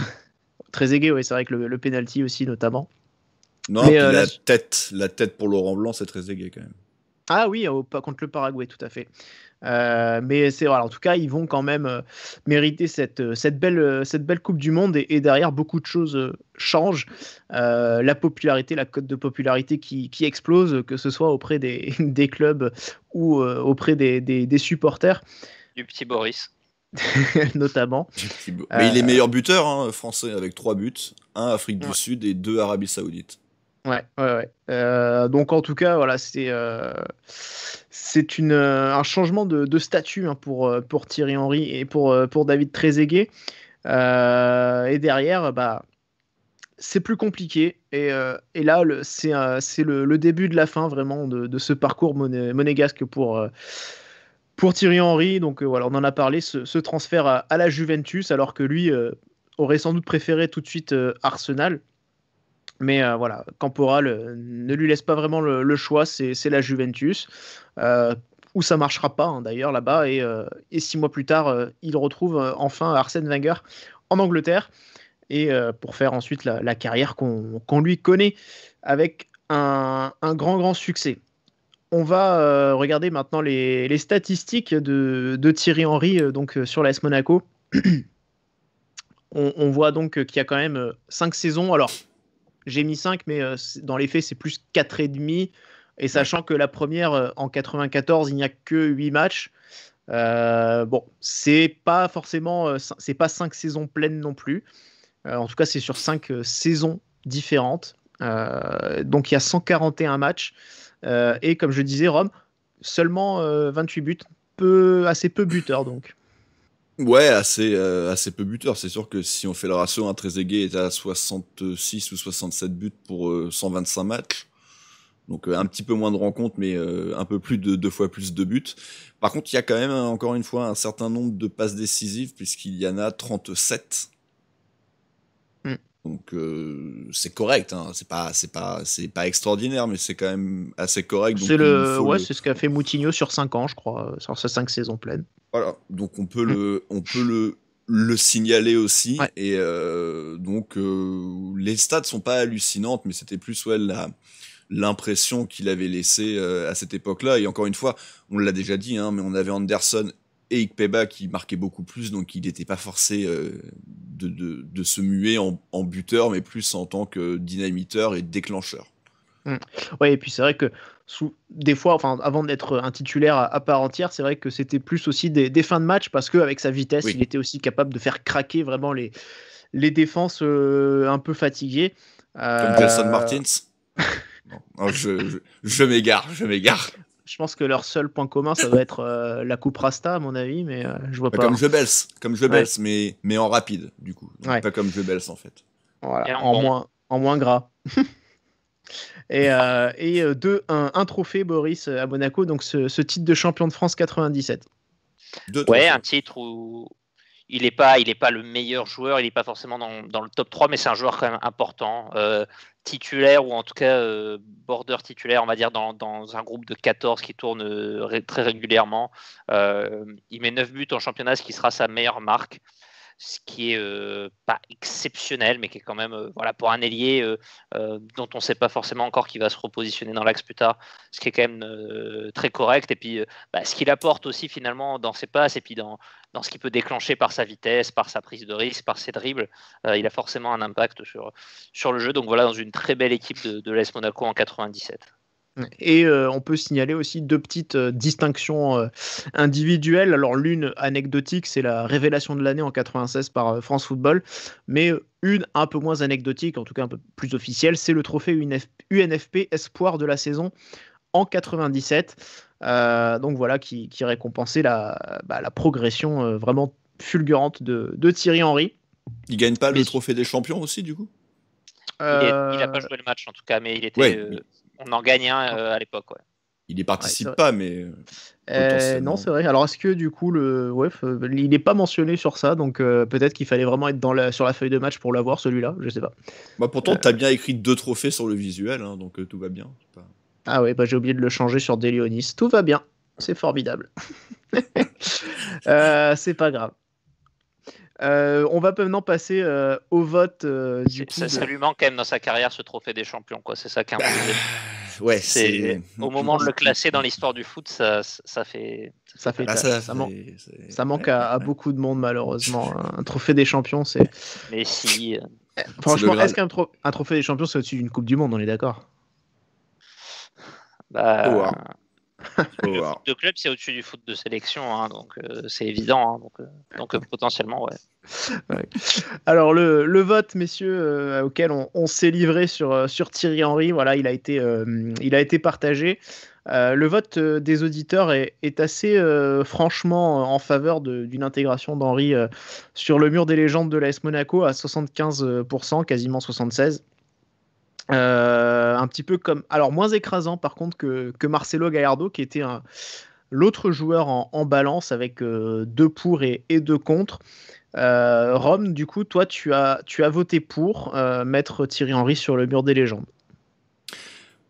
Très aigué, oui, c'est vrai que le, penalty aussi, notamment. Non, euh, la, tête, la tête pour Laurent Blanc, c'est très aigué quand même. Ah oui, contre le Paraguay, tout à fait. Euh, mais c'est voilà, en tout cas, ils vont quand même euh, mériter cette, cette, belle, cette belle Coupe du Monde et, derrière, beaucoup de choses changent. la popularité, la cote de popularité qui, explose, que ce soit auprès des, clubs ou auprès des supporters. Du petit Boris. notamment. Mais il est euh, meilleur buteur hein, français avec 3 buts, 1 Afrique du Sud et 2 Arabie Saoudite. Ouais, ouais, ouais. Euh, donc en tout cas, voilà, c'est euh, c'est une un changement de, statut hein, pour pour Thierry Henry et pour pour David Trezeguet. et derrière, bah c'est plus compliqué. Et, et là, c'est le, le, début de la fin vraiment de, ce parcours monégasque pour pour Thierry Henry, donc euh, voilà, on en a parlé, ce, transfert à, la Juventus, alors que lui euh, aurait sans doute préféré tout de suite euh, Arsenal. Mais voilà, Campora ne lui laisse pas vraiment le, choix, c'est la Juventus, où ça marchera pas hein, d'ailleurs là-bas. Et, six mois plus tard, il retrouve enfin Arsène Wenger en Angleterre, et pour faire ensuite la, carrière qu'on lui connaît avec un, un, grand, grand succès. On va euh, regarder maintenant les, statistiques de, Thierry Henry euh, donc, euh, sur l'AS Monaco. on, voit donc qu'il y a quand même 5 saisons. Alors, j'ai mis 5, mais dans les faits, c'est plus 4,5. Et sachant que la première, en 94, il n'y a que 8 matchs. bon, c'est pas forcément, c'est pas 5 saisons pleines non plus. en tout cas, c'est sur 5 saisons différentes. donc il y a 141 matchs. Euh, et comme je disais, Rome, seulement 28 euh, buts, assez peu buteur donc. Ouais, assez, euh, peu buteur. C'est sûr que si on fait le ratio, un très Trezeguet est à 66 ou 67 buts pour 125 matchs. Donc un petit peu moins de rencontres, mais un peu plus de deux fois plus de buts. Par contre, il y a quand même, encore une fois, un certain nombre de passes décisives, puisqu'il y en a 37 donc euh, c'est correct, hein. c'est pas c'est pas c'est pas extraordinaire, mais c'est quand même assez correct. C'est le c'est ce qu'a fait Moutinho sur cinq ans, je crois, euh, sur cinq 5 saisons pleines. Voilà, donc on peut mm. le on peut le le signaler aussi et euh, donc les stats sont pas hallucinantes, mais c'était plus ouais l'impression qu'il avait laissée à cette époque-là. Et encore une fois, on l'a déjà dit, hein, mais on avait Anderson et Ikpeba qui marquait beaucoup plus, donc il n'était pas forcé euh, de, se muer en, buteur, mais plus en tant que dynamiteur et déclencheur. Mm. Oui, et puis c'est vrai que sous, des fois, enfin, avant d'être un titulaire à, part entière, c'est vrai que c'était plus aussi des, fins de match parce qu'avec sa vitesse, il était aussi capable de faire craquer vraiment les, les défenses euh, un peu fatiguées. Comme Jason euh, Martins je m'égare, je m'égare. Je pense que leur seul point commun, ça doit être euh, la coupe Rasta, à mon avis, mais euh, je vois bah, pas. Comme Jubels comme mais, mais en rapide, du coup. Pas comme belse en fait. en, moins, en moins gras. et, euh, et un, trophée, Boris, à Monaco, donc ce, ce, titre de champion de France 97. Deux ouais, un titre où, il n'est pas, le meilleur joueur, il n'est pas forcément dans, le top 3, mais c'est un joueur quand même important, euh, titulaire ou en tout cas euh, border titulaire, on va dire, dans, un groupe de 14 qui tourne euh, très régulièrement. il met 9 buts en championnat, ce qui sera sa meilleure marque ce qui est euh, pas exceptionnel, mais qui est quand même, euh, voilà, pour un ailier euh, dont on ne sait pas forcément encore qui va se repositionner dans l'axe plus tard, ce qui est quand même très correct. Et puis, bah, ce qu'il apporte aussi finalement dans ses passes et puis dans, dans ce qu'il peut déclencher par sa vitesse, par sa prise de risque, par ses dribbles, il a forcément un impact sur, sur le jeu. Donc voilà, dans une très belle équipe de, de l'AS Monaco en 97. Et euh, on peut signaler aussi deux petites euh, distinctions euh, individuelles. Alors l'une anecdotique, c'est la révélation de l'année en 96 par France Football, mais une un peu moins anecdotique, en tout cas un peu plus officielle, c'est le trophée UNFP Espoir de la saison en 97. donc voilà, qui, récompensait la, bah, progression vraiment fulgurante de, Thierry Henry. Il gagne pas le trophée des champions aussi du coup il n'a pas joué le match en tout cas, mais il était on en gagne un euh, à l'époque. Ouais. Il n'y participe pas, mais. Euh, non, c'est vrai. Alors, est-ce que du coup, le... il n'est pas mentionné sur ça, donc euh, peut-être qu'il fallait vraiment être dans sur la feuille de match pour l'avoir, celui-là, je sais pas. Bah, pourtant, tu as bien écrit deux trophées sur le visuel, hein, donc tout va bien. Ah ouais, bah, j'ai oublié de le changer sur Delionis. Tout va bien, c'est formidable. c'est pas grave. Euh, on va maintenant passer euh, au vote. Euh, du ça, lui manque quand même dans sa carrière ce trophée des champions, quoi. C'est ça qui bah, ouais, c'est au moment de le classer dans l'histoire du foot, ça, ça fait ça fait, ah, ça, manque à, beaucoup de monde malheureusement. Hein. Un trophée des champions, c'est. Mais si. Eh, franchement, est-ce qu'un trophée des champions c'est au-dessus d'une Coupe du Monde On est d'accord. Bah. Le foot de club, c'est au-dessus du foot de sélection, hein, donc euh, c'est évident. Hein, donc, euh, euh, potentiellement, ouais. Alors le, vote, messieurs, auquel on, s'est livré sur, sur Thierry Henry, voilà, il a été, il a été partagé. le vote des auditeurs est, est assez franchement en faveur d'une intégration d'Henry sur le mur des légendes de l'AS Monaco à 75%, quasiment 76%. Euh, un petit peu comme, alors moins écrasant par contre que, Marcelo Gallardo, qui était l'autre joueur en, balance avec euh, deux pour et, deux contre. Euh, Rome, du coup, toi, tu as, tu as voté pour mettre Thierry Henry sur le mur des légendes.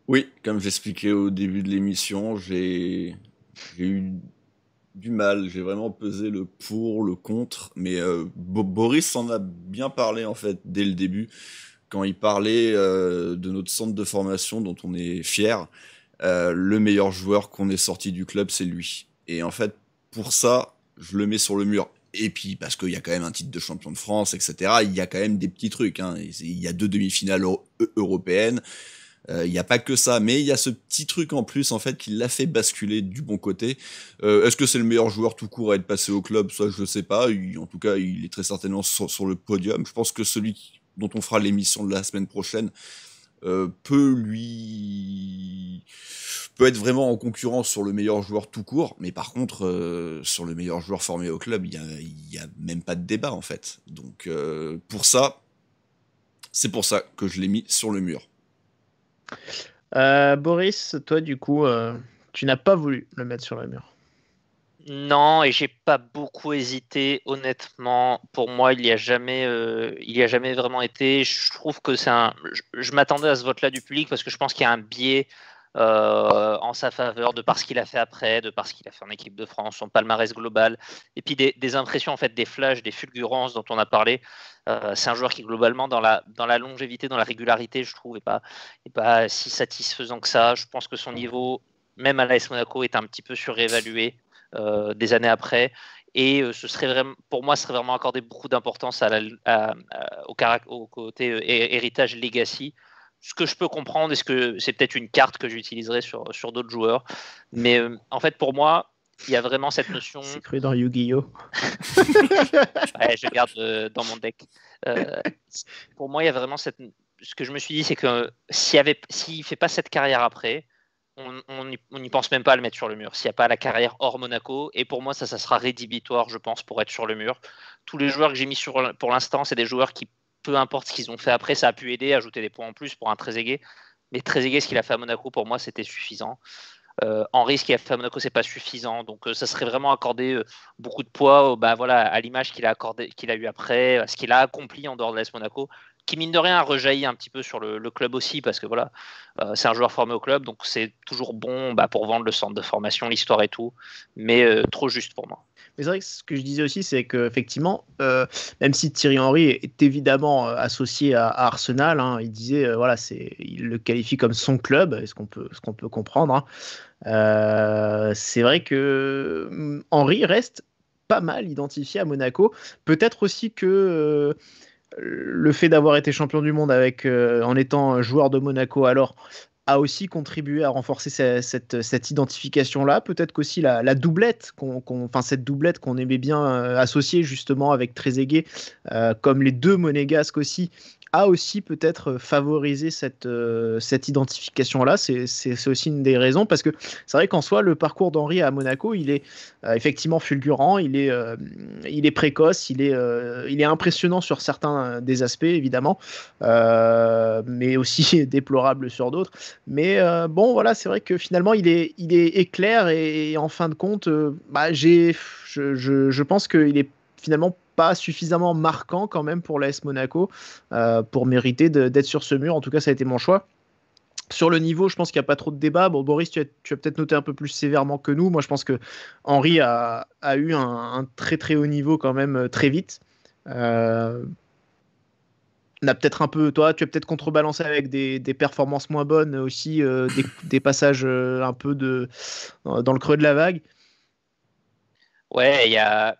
Oui, comme j'expliquais au début de l'émission, j'ai eu du mal. J'ai vraiment pesé le pour, le contre. Mais Boris en a bien parlé en fait dès le début quand il parlait euh, de notre centre de formation dont on est fier, euh, le meilleur joueur qu'on ait sorti du club, c'est lui. Et en fait, pour ça, je le mets sur le mur. Et puis, parce qu'il y a quand même un titre de champion de France, etc., il y a quand même des petits trucs. Hein. Il y a deux demi-finales européennes. Euh, il n'y a pas que ça, mais il y a ce petit truc en plus en fait qui l'a fait basculer du bon côté. Est-ce que c'est le meilleur joueur tout court à être passé au club Ça, je ne sais pas. en tout cas, il est très certainement sur, le podium. Je pense que celui qui dont on fera l'émission de la semaine prochaine, euh, peut lui peut être vraiment en concurrence sur le meilleur joueur tout court, mais par contre euh, sur le meilleur joueur formé au club, il n'y a, même pas de débat en fait. Donc euh, pour ça, c'est pour ça que je l'ai mis sur le mur. Boris, toi du coup, tu n'as pas voulu le mettre sur le mur. Non, et j'ai pas beaucoup hésité, honnêtement. Pour moi, il n'y a jamais, euh, il a jamais vraiment été. Je trouve que c'est un. Je, m'attendais à ce vote-là du public parce que je pense qu'il y a un biais euh, en sa faveur de par ce qu'il a fait après, de par ce qu'il a fait en équipe de France, son palmarès global, et puis des, impressions en fait, des flashs, des fulgurances dont on a parlé. Euh, c'est un joueur qui globalement dans la, dans la longévité, dans la régularité, je trouve, n'est pas, pas si satisfaisant que ça. Je pense que son niveau même à l'AS Monaco est un petit peu surévalué. Euh, des années après. Et euh, ce serait vraiment, pour moi, ce serait vraiment accordé beaucoup d'importance au, côté euh, héritage legacy. Ce que je peux comprendre, est-ce que c'est peut-être une carte que j'utiliserai sur, sur d'autres joueurs. Mais en fait, pour moi, il y a vraiment cette notion. C'est cru dans Yu-Gi-Oh! je garde dans mon deck. pour moi, il y a vraiment cette. Ce que je me suis dit, c'est que s'il avait... s'il fait pas cette carrière après, on n'y pense même pas à le mettre sur le mur. S'il n'y a pas la carrière hors Monaco, et pour moi, ça, ça sera rédhibitoire, je pense, pour être sur le mur. Tous les joueurs que j'ai mis sur, pour l'instant, c'est des joueurs qui, peu importe ce qu'ils ont fait après, ça a pu aider, ajouter des points en plus pour un très Trezeguet. Mais très Trezeguet, ce qu'il a fait à Monaco, pour moi, c'était suffisant. Euh, Henri, ce qu'il a fait à Monaco, c'est pas suffisant. Donc, euh, ça serait vraiment accorder euh, beaucoup de poids euh, bah, voilà, à l'image qu'il a, accordé, qu'il a eu après, à ce qu'il a accompli en dehors de l'Est Monaco qui mine de rien rejailli un petit peu sur le, club aussi parce que voilà, euh, c'est un joueur formé au club, donc c'est toujours bon bah, pour vendre le centre de formation, l'histoire et tout, mais euh, trop juste pour moi. Mais c'est vrai ce que je disais aussi, c'est qu'effectivement, euh, même si Thierry Henry est évidemment euh, associé à, Arsenal, hein, il disait, voilà, c'est, il le qualifie comme son club, ce qu'on peut, ce qu'on peut comprendre. Hein. c'est vrai que hum, Henry reste pas mal identifié à Monaco. Peut-être aussi que le fait d'avoir été champion du monde euh, en étant joueur de Monaco alors a aussi contribué à renforcer cette, identification-là. Peut-être qu'aussi la, doublette, qu'on, cette doublette qu'on aimait bien euh, associer justement avec Trezeguet, euh, comme les deux monégasques aussi, a aussi peut-être euh, favorisé cette, euh, cette identification-là. C'est aussi une des raisons, parce que c'est vrai qu'en soi, le parcours d'Henri à Monaco, il est euh, effectivement fulgurant, il est, il est précoce, il est, il est impressionnant sur certains des aspects, évidemment, mais aussi déplorable sur d'autres. Mais bon, voilà, c'est vrai que finalement, il est, il est éclair et, en fin de compte, bah, je, je, je pense qu'il est finalement pas suffisamment marquant quand même pour l'AS Monaco euh, pour mériter d'être sur ce mur. En tout cas, ça a été mon choix. Sur le niveau, je pense qu'il n'y a pas trop de débat. Bon, Boris, tu as, as peut-être noté un peu plus sévèrement que nous. Moi, je pense que Henri a, a eu un, très très haut niveau quand même euh, très vite. Euh, n'a peut-être un peu, toi, tu as peut-être contrebalancé avec des, des, performances moins bonnes aussi, des, des, passages un peu de, dans le creux de la vague. Ouais, il y a,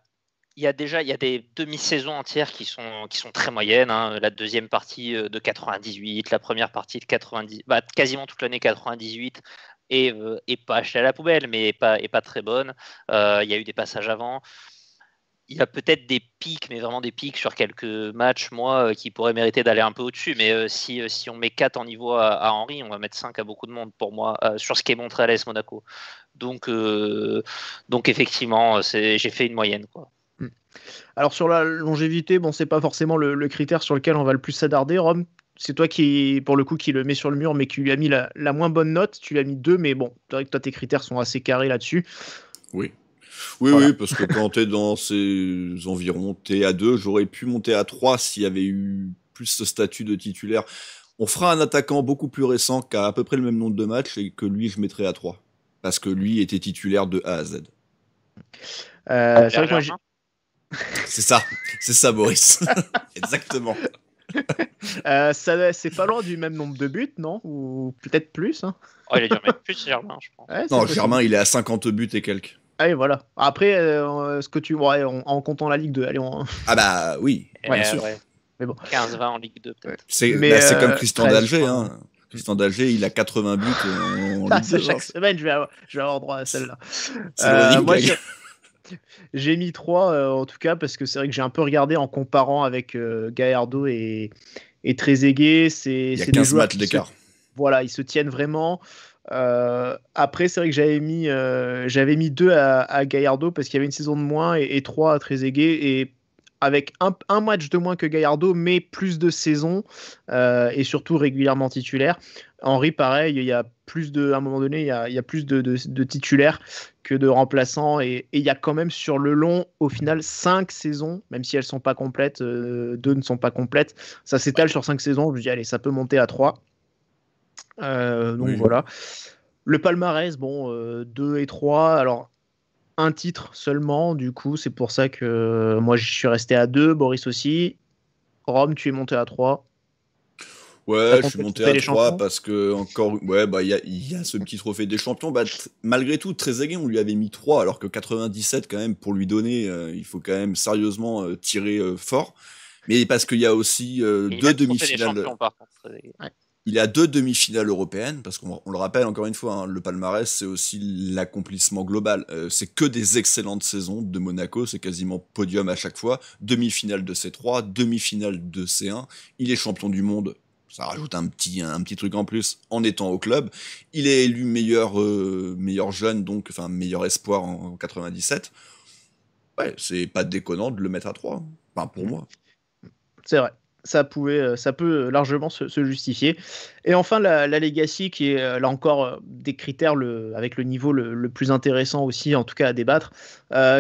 il y a déjà il y des demi-saisons entières qui sont, qui sont très moyennes. Hein. La deuxième partie euh, de 98, la première partie de 90, bah, quasiment toute l'année 98 et, et, pas achetée à la poubelle, mais pas, pas très bonne. Euh, il y a eu des passages avant. Il y a peut-être des pics, mais vraiment des pics sur quelques matchs, moi, euh, qui pourraient mériter d'aller un peu au-dessus. Mais si, si, on met 4 en niveau à, Henry, on va mettre 5 à beaucoup de monde, pour moi, sur ce qui est montré à l'est Monaco. Donc, donc effectivement, j'ai fait une moyenne. Quoi. Hmm. Alors sur la longévité, bon, c'est pas forcément le, critère sur lequel on va le plus s'adarder Rome, c'est toi qui, pour le coup, qui le met sur le mur, mais qui lui a mis la, moins bonne note. Tu lui as mis 2, mais bon, que toi, tes critères sont assez carrés là-dessus. Oui. Oui, oui, parce que quand t'es dans ces environs, t'es à 2. J'aurais pu monter à 3 s'il y avait eu plus ce statut de titulaire. On fera un attaquant beaucoup plus récent Qu'à à peu près le même nombre de matchs et que lui, je mettrais à 3. Parce que lui était titulaire de A à Z. Euh, c'est vrai que moi, c'est ça, c'est ça, Boris. Exactement. Euh, c'est pas loin du même nombre de buts, non Ou peut-être plus hein? oh, Il a dû même plus Germain, je pense. non, Germain, il est à 50 buts et quelques. Allez, ah voilà. Après, euh, ce que tu vois en, comptant la Ligue 2, allez, on... Ah bah oui, eh bien sûr. Mais bon. 15-20 en Ligue 2, bah, C'est, comme euh, Christian d'Alger, hein. Christian d'Alger, il a 80 buts en, ah, Ligue 2. Chaque semaine, je vais, avoir, droit à celle-là. moi, je... J'ai mis 3 euh, en tout cas parce que c'est vrai que j'ai un peu regardé en comparant avec euh, Gallardo et, et Trezeguet. C'est, Il y a Voilà, ils se tiennent vraiment. Euh, après, c'est vrai que j'avais mis, j'avais mis 2 à, à, Gallardo parce qu'il y avait une saison de moins et 3 à Trezeguet. Et avec un, match de moins que Gallardo, mais plus de saison et surtout régulièrement titulaire. Henri, pareil, il y a plus de, à un moment donné, il y a, plus de, de titulaires de remplaçants. Et il y a quand même sur le long, au final, cinq saisons, même si elles sont pas complètes, euh, deux ne sont pas complètes. Ça s'étale sur cinq saisons. Je me dis, allez, ça peut monter à trois. Euh, donc voilà. Le palmarès, bon, euh, deux et trois Alors, un titre seulement, du coup, c'est pour ça que moi, je suis resté à deux Boris aussi. Rome, tu es monté à trois Ouais, je suis monté à 3 parce que encore, ouais, bah il y, a, ce petit trophée des champions. Bah, malgré tout, Trezeguet, on lui avait mis 3 alors que 97 quand même pour lui donner, euh, il faut quand même sérieusement euh, tirer euh, fort. Mais parce qu'il y a aussi deux demi-finales. Il a deux demi-finales européennes parce qu'on le rappelle encore une fois, hein, le palmarès c'est aussi l'accomplissement global. c'est que des excellentes saisons de Monaco, c'est quasiment podium à chaque fois. Demi-finale de C3, demi-finale de C1. Il est champion du monde ça rajoute un petit, un petit truc en plus en étant au club. Il est élu meilleur, euh, meilleur jeune, donc enfin meilleur espoir en, 97. Ouais, c'est pas déconnant de le mettre à 3, hein. enfin pour moi. C'est vrai. Ça, pouvait, euh, ça peut euh, largement se, justifier. Et enfin, la, la, Legacy, qui est là encore des critères le, avec le niveau le, plus intéressant aussi, en tout cas à débattre.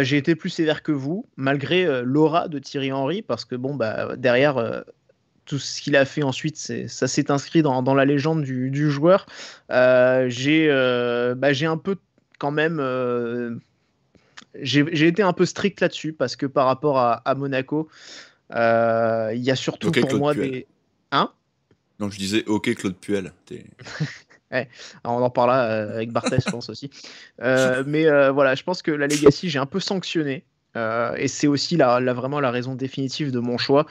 J'ai été plus sévère que vous, malgré l'aura de Thierry Henry, parce que bon, bah, derrière, tout ce qu'il a fait ensuite, ça s'est inscrit dans, dans, la légende du, du joueur. Euh, j'ai euh, bah, un peu quand même. Euh, j'ai été un peu strict là-dessus parce que par rapport à, Monaco, euh, il y a surtout pour moi des. Hein Non, je disais OK, Claude Puel. on en là avec Barthez, je pense aussi. mais voilà, je pense que la Legacy, j'ai un peu sanctionné. Euh, et c'est aussi vraiment la raison définitive de mon choix.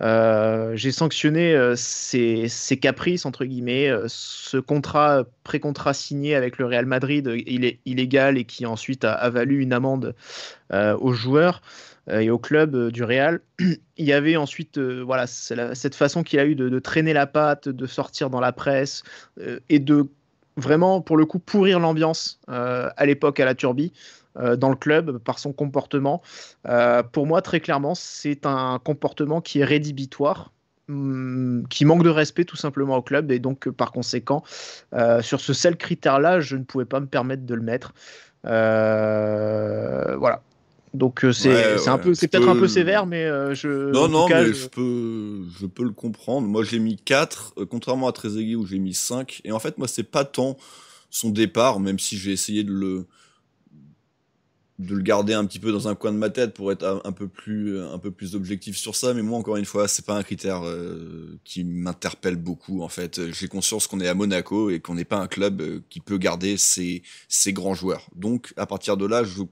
Euh, j'ai sanctionné euh, ces, caprices, entre guillemets, ce contrat, pré-contrat signé avec le Real Madrid, il est illégal et qui ensuite a, valu une amende aux joueurs et au club du Real. il y avait ensuite voilà, cette façon qu'il a eu de, de, traîner la patte, de sortir dans la presse et de vraiment, pour le coup, pourrir l'ambiance à l'époque à la Turbie. Euh, dans le club par son comportement. Euh, pour moi, très clairement, c'est un comportement qui est rédhibitoire hum, qui manque de respect tout simplement au club et donc par conséquent euh, sur ce seul critère là je ne pouvais pas me permettre de le mettre voilà donc c'est un peu c'est peut-être un peu sévère mais je non non mais je... je... peux je peux le comprendre moi j'ai mis 4 contrairement à Trezeguet où j'ai mis 5 et en fait moi c'est pas tant son départ même si j'ai essayé de le de le garder un petit peu dans un coin de ma tête pour être un peu plus un peu plus objectif sur ça mais moi encore une fois c'est pas un critère euh, qui m'interpelle beaucoup en fait j'ai conscience qu'on est à Monaco et qu'on n'est pas un club euh, qui peut garder ses, grands joueurs donc à partir de là je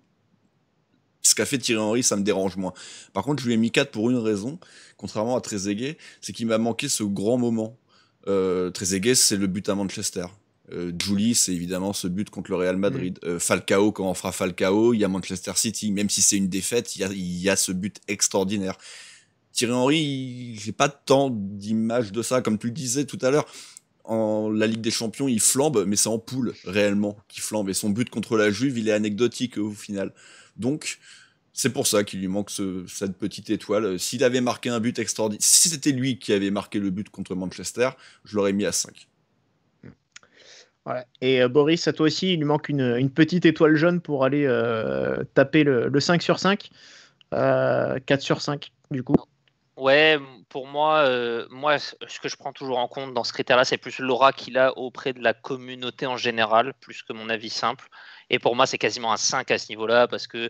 ce qu'a fait Thierry Henry, ça me dérange moins. Par contre, je lui ai mis 4 pour une raison, contrairement à Trezeguet, c'est qu'il m'a manqué ce grand moment. Euh, Trezeguet, c'est le but à Manchester. Euh, Julie, c'est évidemment ce but contre le Real Madrid. Mm. Euh, Falcao, quand on fera Falcao, il y a Manchester City. Même si c'est une défaite, il y, a, ce but extraordinaire. Thierry Henry, j'ai pas tant d'images de ça. Comme tu le disais tout à l'heure, en la Ligue des Champions, il flambe, mais c'est en poule, réellement, qui flambe. Et son but contre la Juve, il est anecdotique au final. Donc, c'est pour ça qu'il lui manque cette petite étoile. S'il avait marqué un but extraordinaire, si c'était lui qui avait marqué le but contre Manchester, je l'aurais mis à 5. Et euh, Boris, à toi aussi, il lui manque une, petite étoile jaune pour aller euh, taper le, 5 sur 5. 4 euh, sur 5, du coup. Ouais, pour moi, moi, ce que je prends toujours en compte dans ce critère-là, c'est plus l'aura qu'il a auprès de la communauté en général, plus que mon avis simple. Et pour moi, c'est quasiment un 5 à ce niveau-là, parce que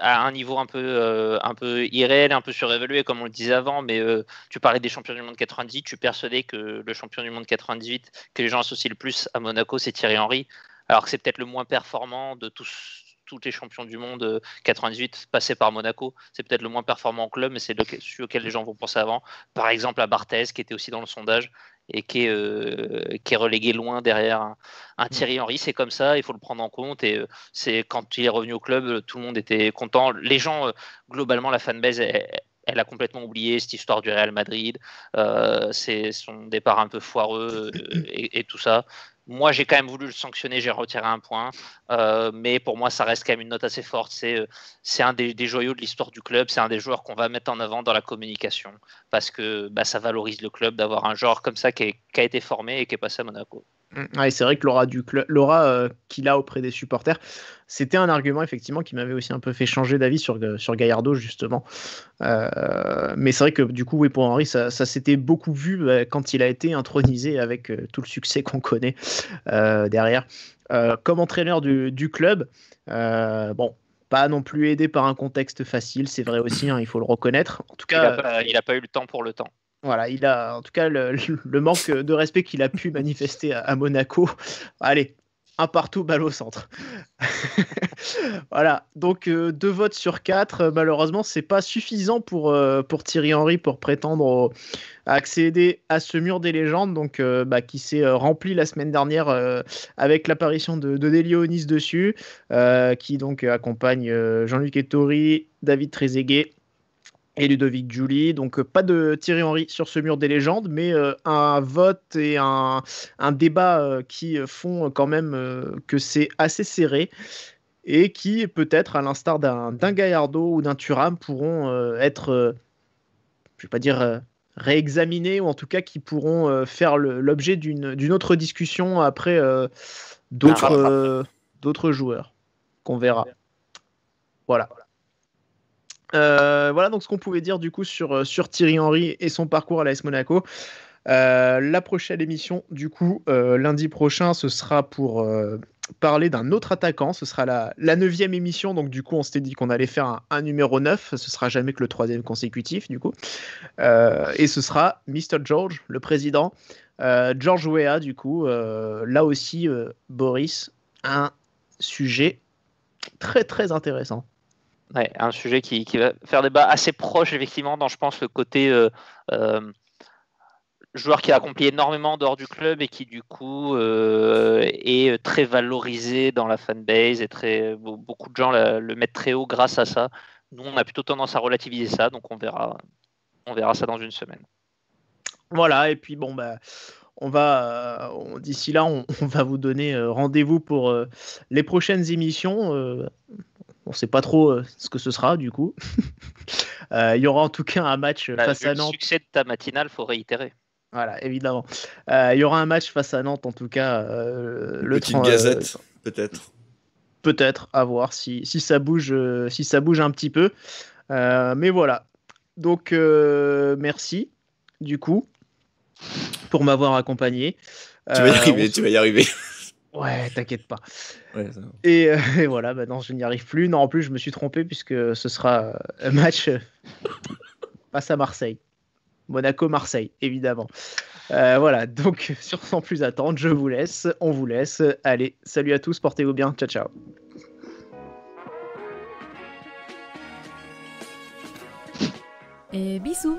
à un niveau un peu, euh, un peu irréel, un peu surévalué, comme on le disait avant, mais euh, tu parlais des champions du monde 98, tu suis persuadé que le champion du monde 98 que les gens associent le plus à Monaco, c'est Thierry Henry, alors que c'est peut-être le moins performant de tous tous les champions du monde 98 euh, passés par Monaco. C'est peut-être le moins performant au club, mais c'est celui auquel les gens vont penser avant. Par exemple, à Barthez, qui était aussi dans le sondage et euh, qui est, relégué loin derrière un, mm. Thierry Henry. C'est comme ça, il faut le prendre en compte. Et euh, c'est quand il est revenu au club, euh, tout le monde était content. Les gens, globalement, la fanbase, est elle a complètement oublié cette histoire du Real Madrid, euh, c'est son départ un peu foireux euh, et, tout ça. Moi, j'ai quand même voulu le sanctionner, j'ai retiré un point, euh, mais pour moi, ça reste quand même une note assez forte. C'est, un des, joyaux de l'histoire du club, c'est un des joueurs qu'on va mettre en avant dans la communication, parce que bah, ça valorise le club d'avoir un joueur comme ça qui a été formé et qui est passé à Monaco. Mm. c'est vrai que l'aura du l'aura euh, qu'il a auprès des supporters, c'était un argument effectivement qui m'avait aussi un peu fait changer d'avis sur, euh, sur Gallardo justement. Euh, mais c'est vrai que du coup, oui, pour Henri, ça, s'était beaucoup vu quand il a été intronisé avec tout le succès qu'on connaît derrière. comme entraîneur du, club, bon, pas non plus aidé par un contexte facile, c'est vrai aussi, hein, il faut le reconnaître. En tout cas, il n'a pas, eu le temps pour le temps. Voilà, il a en tout cas le, manque de respect qu'il a pu manifester à, Monaco. Allez, un partout, balle au centre. voilà, donc euh, deux votes sur quatre. Euh, malheureusement, c'est pas suffisant pour, euh, pour Thierry Henry pour prétendre accéder à ce mur des légendes, donc bah, qui s'est rempli la semaine dernière avec l'apparition de, de Delionis dessus, qui donc accompagne Jean-Luc Ettori, David Trezeguet et Ludovic Julie. Donc euh, pas de Thierry Henry sur ce mur des légendes, mais euh, un vote et un, débat euh, qui font quand même que c'est assez serré et qui peut-être, à l'instar d'un Gaillardo ou d'un Turam, pourront être, je vais pas dire réexaminés, ou en tout cas qui pourront faire l'objet d'une autre discussion après ah, ah, ah. d'autres joueurs qu'on verra. Voilà. Euh, voilà donc ce qu'on pouvait dire du coup sur, euh, sur Thierry Henry et son parcours à l'AS Monaco. Euh, la prochaine émission, du coup, lundi prochain, ce sera pour parler d'un autre attaquant. Ce sera la neuvième émission, donc du coup, on s'était dit qu'on allait faire un, numéro 9. Ce sera jamais que le troisième consécutif, du coup. et ce sera Mr. George, le président. George Weah, du coup, là aussi, Boris, un sujet très très intéressant un sujet qui, va faire débat assez proche, effectivement, dans, je pense, le côté euh, euh, joueur qui a accompli énormément dehors du club et qui, du coup, euh, est très valorisé dans la fanbase et très, beaucoup de gens le mettent très haut grâce à ça. Nous, on a plutôt tendance à relativiser ça, donc on verra, on verra ça dans une semaine. Voilà, et puis bon, bah on va d'ici là on, va vous donner rendez-vous pour les prochaines émissions on ne sait pas trop euh, ce que ce sera du coup. Euh, il y aura en tout cas un match bah, face à Nantes. Le succès de ta matinale, faut réitérer. Voilà, évidemment. Euh, il y aura un match face à Nantes en tout cas. le Petite gazette, peut-être. Peut-être, à voir si, ça bouge, si ça bouge un petit peu. mais voilà. Donc merci du coup pour m'avoir accompagné. Tu vas y arriver, tu vas y arriver. Ouais, t'inquiète pas. Euh, et, voilà, maintenant bah, je n'y arrive plus. Non, en plus, je me suis trompé puisque ce sera euh, un match euh, face à Marseille. Monaco-Marseille, évidemment. voilà, donc sur sans plus attendre, je vous laisse, on vous laisse. Allez, salut à tous, portez-vous bien, ciao ciao. Et bisous